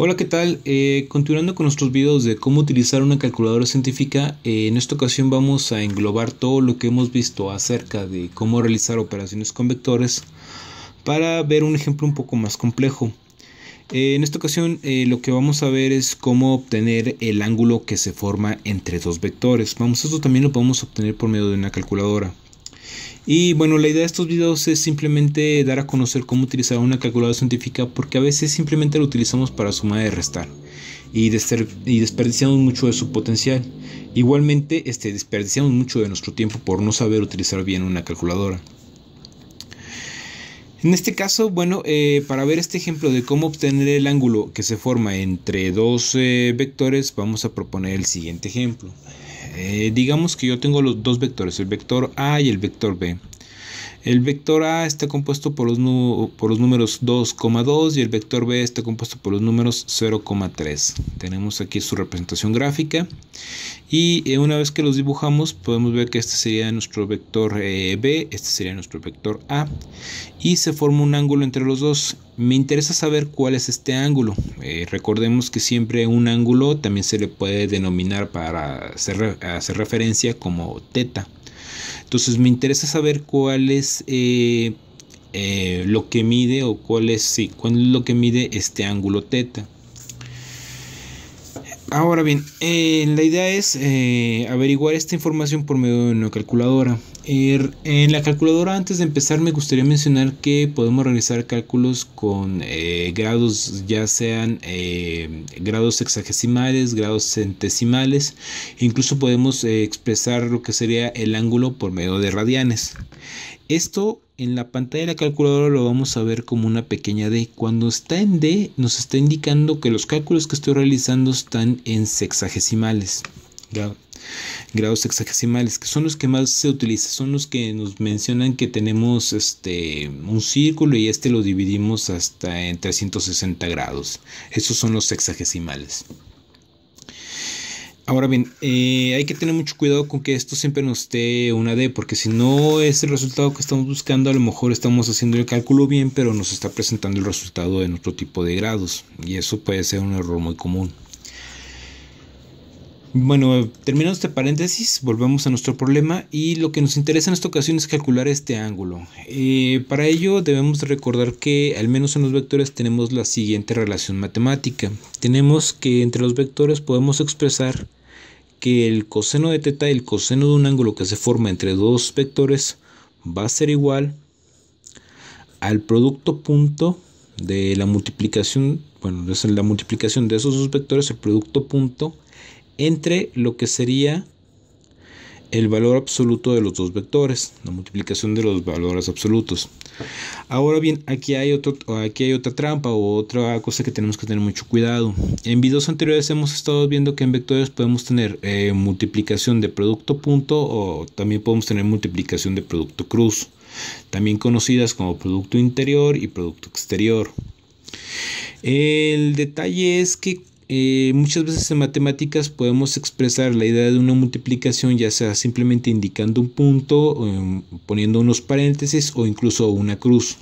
Hola, ¿qué tal? Eh, continuando con nuestros videos de cómo utilizar una calculadora científica, eh, en esta ocasión vamos a englobar todo lo que hemos visto acerca de cómo realizar operaciones con vectores para ver un ejemplo un poco más complejo. Eh, en esta ocasión lo que vamos a ver es cómo obtener el ángulo que se forma entre dos vectores. Vamos, esto también lo podemos obtener por medio de una calculadora. Y bueno, la idea de estos videos es simplemente dar a conocer cómo utilizar una calculadora científica porque a veces simplemente lo utilizamos para sumar y restar y, desperdiciamos mucho de su potencial. Igualmente este, desperdiciamos mucho de nuestro tiempo por no saber utilizar bien una calculadora. En este caso, bueno, eh, para ver este ejemplo de cómo obtener el ángulo que se forma entre dos vectores, vamos a proponer el siguiente ejemplo. Eh, digamos que yo tengo los dos vectores, el vector A y el vector B. El vector A está compuesto por los, números 2,2 y el vector B está compuesto por los números 0,3. Tenemos aquí su representación gráfica y eh, una vez que los dibujamos podemos ver que este sería nuestro vector eh, B, este sería nuestro vector A y se forma un ángulo entre los dos. Me interesa saber cuál es este ángulo. Eh, recordemos que siempre un ángulo también se le puede denominar para hacer, hacer referencia como teta. Entonces me interesa saber cuál es eh, eh, lo que mide o cuál es, sí, cuál es lo que mide este ángulo teta. Ahora bien, eh, la idea es averiguar esta información por medio de una calculadora. Er, en la calculadora antes de empezar me gustaría mencionar que podemos realizar cálculos con eh, grados ya sean eh, grados sexagesimales, grados centesimales, incluso podemos eh, expresar lo que sería el ángulo por medio de radianes. Esto en la pantalla de la calculadora lo vamos a ver como una pequeña D. Cuando está en D nos está indicando que los cálculos que estoy realizando están en sexagesimales grados hexagesimales, que son los que más se utilizan, son los que nos mencionan que tenemos este, un círculo y este lo dividimos hasta en 360 grados. Esos son los sexagesimales Ahora bien, eh, hay que tener mucho cuidado con que esto siempre nos dé una D, porque si no es el resultado que estamos buscando, a lo mejor estamos haciendo el cálculo bien, pero nos está presentando el resultado en otro tipo de grados, y eso puede ser un error muy común. Bueno, terminando este paréntesis, volvemos a nuestro problema y lo que nos interesa en esta ocasión es calcular este ángulo. Eh, para ello debemos recordar que al menos en los vectores tenemos la siguiente relación matemática. Tenemos que entre los vectores podemos expresar que el coseno de teta, el coseno de un ángulo que se forma entre dos vectores, va a ser igual al producto punto de la multiplicación, bueno, es la multiplicación de esos dos vectores, el producto punto entre lo que sería el valor absoluto de los dos vectores, la multiplicación de los valores absolutos. Ahora bien, aquí hay, otro, aquí hay otra trampa o otra cosa que tenemos que tener mucho cuidado. En videos anteriores hemos estado viendo que en vectores podemos tener eh, multiplicación de producto punto o también podemos tener multiplicación de producto cruz, también conocidas como producto interior y producto exterior. El detalle es que eh, muchas veces en matemáticas podemos expresar la idea de una multiplicación ya sea simplemente indicando un punto, poniendo unos paréntesis o incluso una cruz.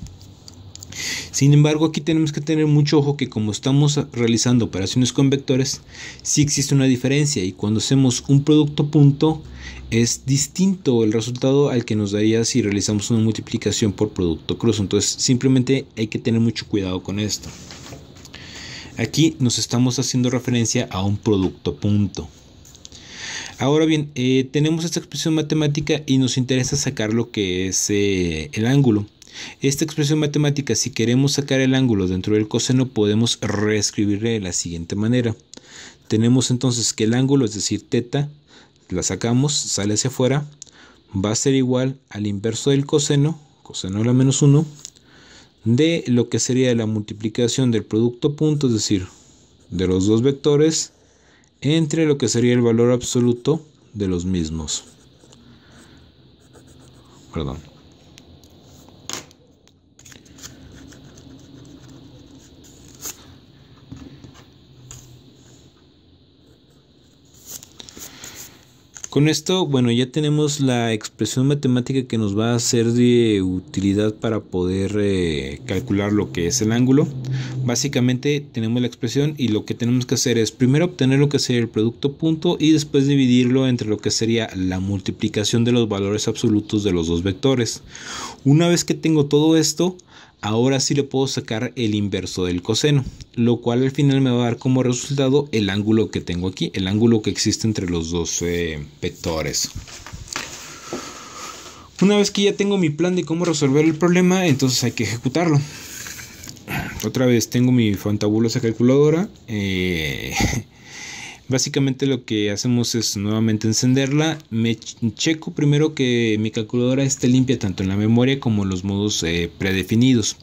Sin embargo, aquí tenemos que tener mucho ojo que como estamos realizando operaciones con vectores, sí existe una diferencia y cuando hacemos un producto punto es distinto el resultado al que nos daría si realizamos una multiplicación por producto cruz. Entonces, simplemente hay que tener mucho cuidado con esto. Aquí nos estamos haciendo referencia a un producto punto. Ahora bien, eh, tenemos esta expresión matemática y nos interesa sacar lo que es eh, el ángulo. Esta expresión matemática, si queremos sacar el ángulo dentro del coseno, podemos reescribirle de la siguiente manera. Tenemos entonces que el ángulo, es decir, teta, la sacamos, sale hacia afuera, va a ser igual al inverso del coseno, coseno a la menos 1, de lo que sería la multiplicación del producto punto, es decir, de los dos vectores, entre lo que sería el valor absoluto de los mismos. Perdón. Con esto, bueno, ya tenemos la expresión matemática que nos va a ser de utilidad para poder eh, calcular lo que es el ángulo. Básicamente tenemos la expresión y lo que tenemos que hacer es primero obtener lo que sería el producto punto y después dividirlo entre lo que sería la multiplicación de los valores absolutos de los dos vectores. Una vez que tengo todo esto, ahora sí le puedo sacar el inverso del coseno, lo cual al final me va a dar como resultado el ángulo que tengo aquí, el ángulo que existe entre los dos eh, vectores. Una vez que ya tengo mi plan de cómo resolver el problema, entonces hay que ejecutarlo otra vez tengo mi fantabulosa calculadora. Eh, básicamente lo que hacemos es nuevamente encenderla. Me checo primero que mi calculadora esté limpia tanto en la memoria como en los modos eh, predefinidos.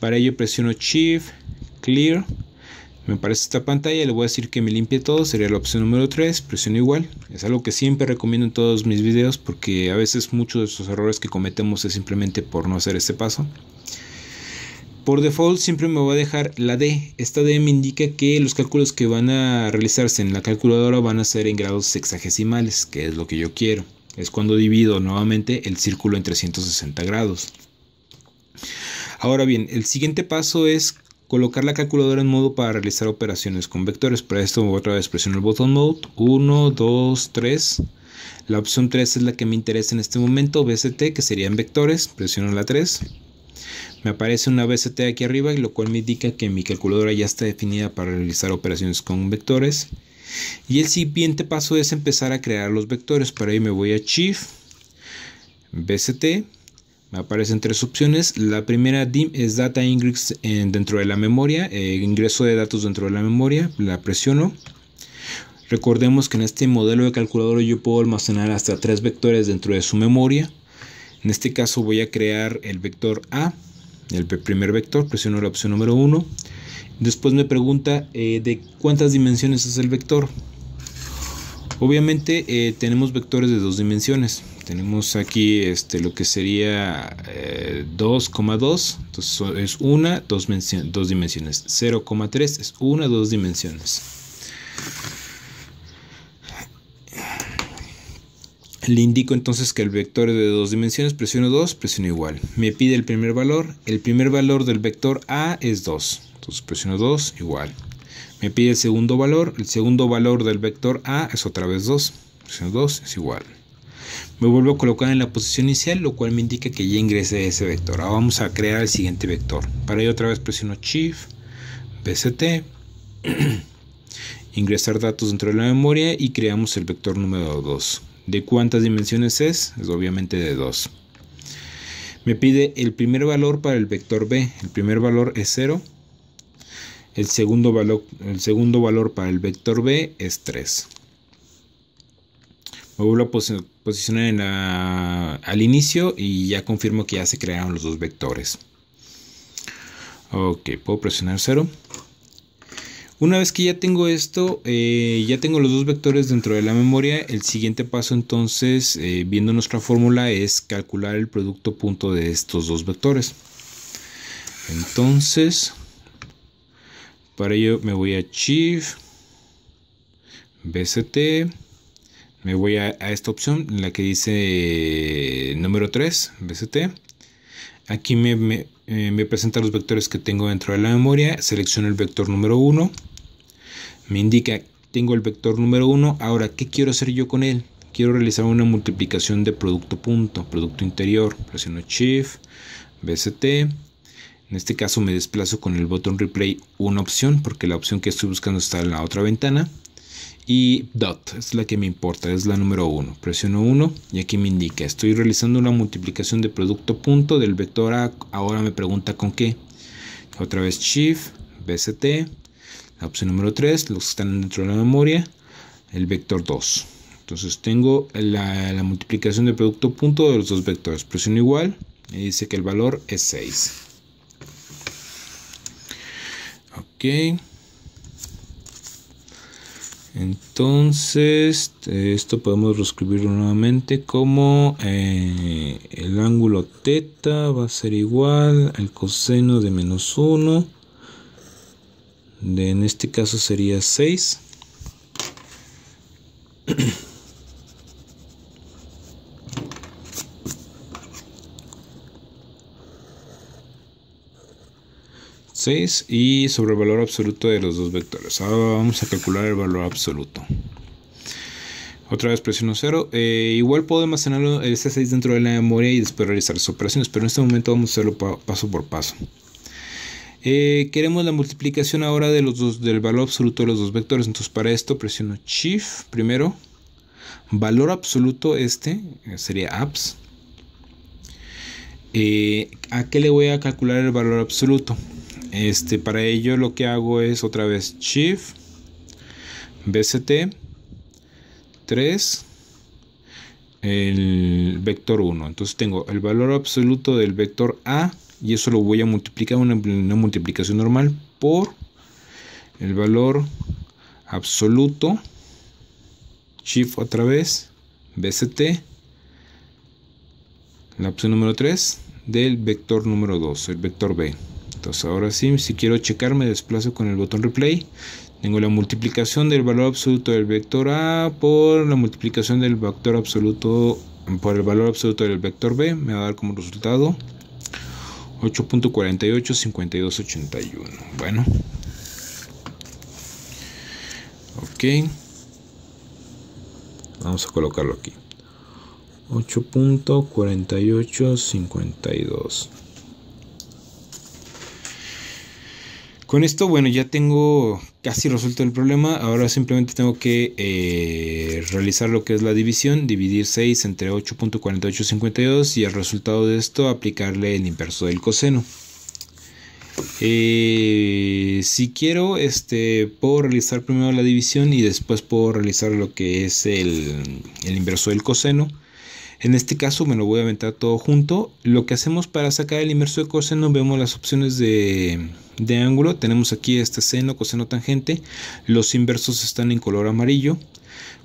Para ello presiono Shift, Clear. Me aparece esta pantalla, le voy a decir que me limpie todo, sería la opción número 3, presiono igual. Es algo que siempre recomiendo en todos mis videos porque a veces muchos de esos errores que cometemos es simplemente por no hacer este paso. Por default siempre me va a dejar la D. Esta D me indica que los cálculos que van a realizarse en la calculadora van a ser en grados sexagesimales, que es lo que yo quiero. Es cuando divido nuevamente el círculo en 360 grados. Ahora bien, el siguiente paso es colocar la calculadora en modo para realizar operaciones con vectores. Para esto otra vez presiono el botón mode 1, 2, 3. La opción 3 es la que me interesa en este momento, BCT, que serían vectores. Presiono la 3. Me aparece una BCT aquí arriba, lo cual me indica que mi calculadora ya está definida para realizar operaciones con vectores. Y el siguiente paso es empezar a crear los vectores. Para ahí me voy a Shift, BCT. Me aparecen tres opciones. La primera DIM es Data Ingress eh, dentro de la memoria, eh, ingreso de datos dentro de la memoria. La presiono. Recordemos que en este modelo de calculadora yo puedo almacenar hasta tres vectores dentro de su memoria. En este caso voy a crear el vector A el primer vector, presiono la opción número 1. Después me pregunta eh, de cuántas dimensiones es el vector. Obviamente eh, tenemos vectores de dos dimensiones. Tenemos aquí este, lo que sería 2,2, eh, entonces es una, dos, dos dimensiones. 0,3 es una, dos dimensiones. Le indico entonces que el vector es de dos dimensiones, presiono 2, presiono igual. Me pide el primer valor, el primer valor del vector A es 2, entonces presiono 2, igual. Me pide el segundo valor, el segundo valor del vector A es otra vez 2, presiono 2, es igual. Me vuelvo a colocar en la posición inicial, lo cual me indica que ya ingresé ese vector. Ahora vamos a crear el siguiente vector. Para ello otra vez presiono Shift, BCT, ingresar datos dentro de la memoria y creamos el vector número 2. ¿De cuántas dimensiones es? Es pues obviamente de 2. Me pide el primer valor para el vector B. El primer valor es 0. El segundo, valor, el segundo valor para el vector B es 3. Me vuelvo a posicionar al inicio y ya confirmo que ya se crearon los dos vectores. Ok, puedo presionar 0. Una vez que ya tengo esto, eh, ya tengo los dos vectores dentro de la memoria, el siguiente paso entonces, eh, viendo nuestra fórmula, es calcular el producto punto de estos dos vectores. Entonces, para ello me voy a Shift, BCT, me voy a, esta opción, en la que dice eh, número 3, BCT. Aquí me, eh, me presenta los vectores que tengo dentro de la memoria, selecciono el vector número 1, me indica tengo el vector número 1, ahora ¿qué quiero hacer yo con él? Quiero realizar una multiplicación de producto punto, producto interior, presiono Shift, BST, en este caso me desplazo con el botón replay una opción porque la opción que estoy buscando está en la otra ventana y dot es la que me importa, es la número 1. Presiono 1 y aquí me indica, estoy realizando una multiplicación de producto punto del vector A, ahora me pregunta con qué. Otra vez shift, bct, la opción número 3, los que están dentro de la memoria, el vector 2. Entonces tengo la, la multiplicación de producto punto de los dos vectores. Presiono igual y dice que el valor es 6. Ok. Entonces, eh, esto podemos reescribirlo nuevamente como eh, el ángulo teta va a ser igual al coseno de menos 1. De, en este caso sería 6 y sobre el valor absoluto de los dos vectores. Ahora vamos a calcular el valor absoluto. Otra vez presiono 0. Eh, igual puedo almacenar eh, este 6 dentro de la memoria y después realizar las operaciones, pero en este momento vamos a hacerlo paso por paso. Eh, queremos la multiplicación ahora de los dos, del valor absoluto de los dos vectores. Entonces para esto presiono Shift primero. Valor absoluto este sería apps. ¿A qué le voy a calcular el valor absoluto? Este, para ello lo que hago es otra vez Shift, BCT, 3, el vector 1. Entonces tengo el valor absoluto del vector A y eso lo voy a multiplicar, una, una multiplicación normal, por el valor absoluto, Shift otra vez, BCT, la opción número 3 del vector número 2, el vector B. Ahora sí, si quiero checar, me desplazo con el botón replay. Tengo la multiplicación del valor absoluto del vector A por la multiplicación del vector absoluto por el valor absoluto del vector B. Me va a dar como resultado 8.485281. Bueno. Ok. Vamos a colocarlo aquí. 8.4852. Con esto, bueno, ya tengo casi resuelto el problema. Ahora simplemente tengo que eh, realizar lo que es la división, dividir 6 entre 8.4852 y el resultado de esto aplicarle el inverso del coseno. Eh, si quiero, este, puedo realizar primero la división y después puedo realizar lo que es el inverso del coseno. En este caso me lo voy a aventar todo junto. Lo que hacemos para sacar el inverso de coseno, vemos las opciones de, ángulo. Tenemos aquí este seno, coseno, tangente. Los inversos están en color amarillo.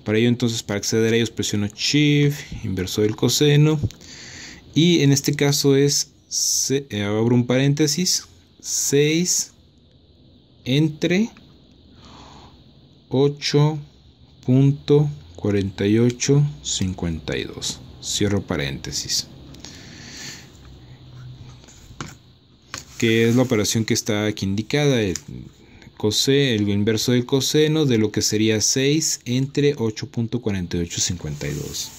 Para ello entonces, para acceder a ellos, presiono Shift, inverso del coseno. Y en este caso es, se, eh, abro un paréntesis, 6 entre 8.4852. Cierro paréntesis. Que es la operación que está aquí indicada. El, el inverso del coseno de lo que sería 6 entre 8.4852.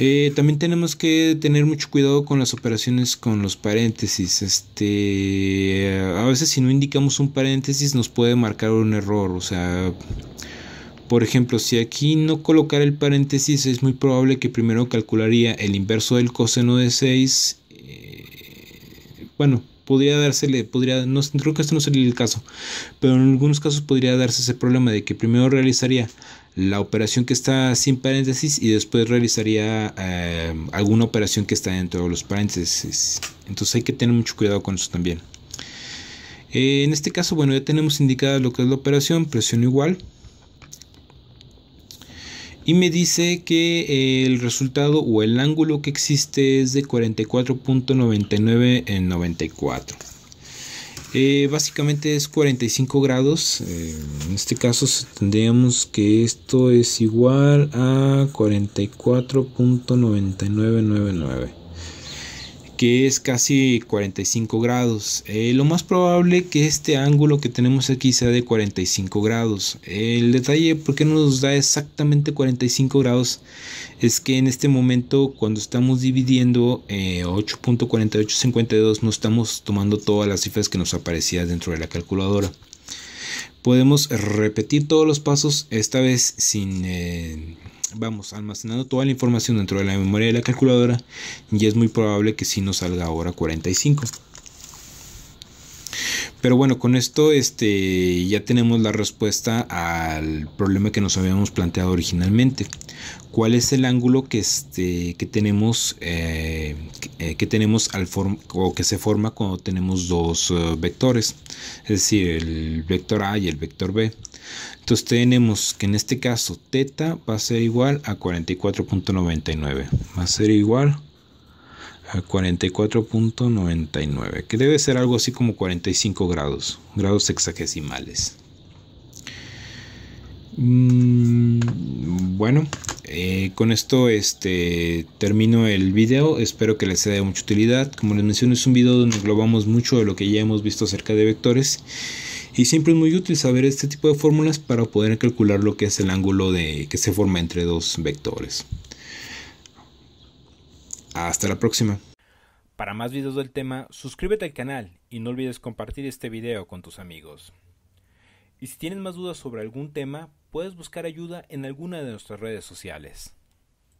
Eh, también tenemos que tener mucho cuidado con las operaciones con los paréntesis. Este, a veces si no indicamos un paréntesis nos puede marcar un error. O sea, por ejemplo, si aquí no colocar el paréntesis, es muy probable que primero calcularía el inverso del coseno de 6. Eh, bueno, podría dársele, podría, creo que esto no sería el caso, pero en algunos casos podría darse ese problema de que primero realizaría la operación que está sin paréntesis y después realizaría eh, alguna operación que está dentro de los paréntesis. Entonces hay que tener mucho cuidado con eso también. Eh, en este caso, bueno, ya tenemos indicada lo que es la operación, presión igual y me dice que eh, el resultado o el ángulo que existe es de 44.99 en 94. Eh, básicamente es 45 grados. Eh, en este caso tendríamos que esto es igual a 44.9999 que es casi 45 grados. Eh, lo más probable que este ángulo que tenemos aquí sea de 45 grados. El detalle por qué nos da exactamente 45 grados es que en este momento cuando estamos dividiendo 8.4852 eh, no estamos tomando todas las cifras que nos aparecían dentro de la calculadora. Podemos repetir todos los pasos, esta vez sin... Eh, Vamos, almacenando toda la información dentro de la memoria de la calculadora y es muy probable que sí nos salga ahora 45. Pero bueno, con esto este, ya tenemos la respuesta al problema que nos habíamos planteado originalmente. ¿Cuál es el ángulo que, este, que tenemos eh, eh, que tenemos al form o que se forma cuando tenemos dos eh, vectores, es decir, el vector A y el vector B. Entonces tenemos que en este caso teta va a ser igual a 44.99, va a ser igual a 44.99, que debe ser algo así como 45 grados, grados sexagesimales. Mm, bueno, eh, con esto este, termino el video. Espero que les sea de mucha utilidad. Como les mencioné, es un video donde englobamos mucho de lo que ya hemos visto acerca de vectores. Y siempre es muy útil saber este tipo de fórmulas para poder calcular lo que es el ángulo de, que se forma entre dos vectores. Hasta la próxima. Para más videos del tema, suscríbete al canal y no olvides compartir este video con tus amigos. Y si tienes más dudas sobre algún tema, puedes buscar ayuda en alguna de nuestras redes sociales.